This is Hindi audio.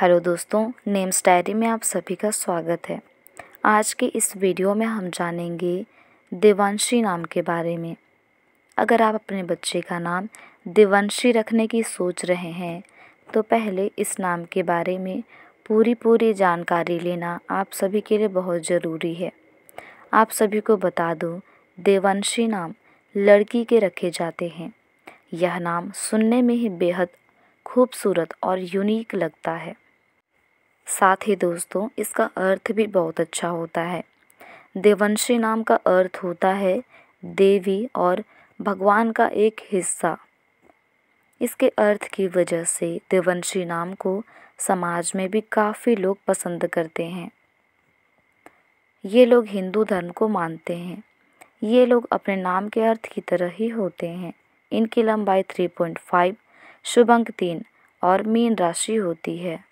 हेलो दोस्तों नेम्स डायरी में आप सभी का स्वागत है आज के इस वीडियो में हम जानेंगे देवंशी नाम के बारे में अगर आप अपने बच्चे का नाम देवंशी रखने की सोच रहे हैं तो पहले इस नाम के बारे में पूरी पूरी जानकारी लेना आप सभी के लिए बहुत ज़रूरी है आप सभी को बता दूं देवंशी नाम लड़की के रखे जाते हैं यह नाम सुनने में ही बेहद खूबसूरत और यूनिक लगता है साथ ही दोस्तों इसका अर्थ भी बहुत अच्छा होता है देवंशी नाम का अर्थ होता है देवी और भगवान का एक हिस्सा इसके अर्थ की वजह से देवंशी नाम को समाज में भी काफ़ी लोग पसंद करते हैं ये लोग हिंदू धर्म को मानते हैं ये लोग अपने नाम के अर्थ की तरह ही होते हैं इनकी लंबाई 3.5 शुभ अंक तीन और मीन राशि होती है